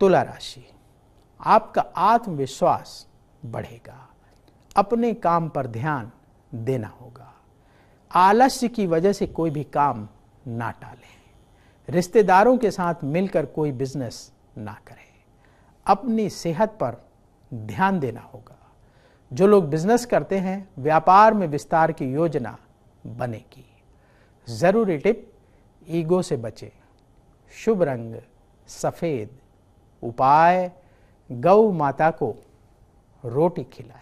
तुला राशि आपका आत्मविश्वास बढ़ेगा अपने काम पर ध्यान देना होगा आलस्य की वजह से कोई भी काम ना टालें रिश्तेदारों के साथ मिलकर कोई बिजनेस ना करें अपनी सेहत पर ध्यान देना होगा जो लोग बिजनेस करते हैं व्यापार में विस्तार की योजना बनेगी ज़रूरी टिप ईगो से बचें शुभ रंग सफ़ेद उपाय गौ माता को रोटी खिलाए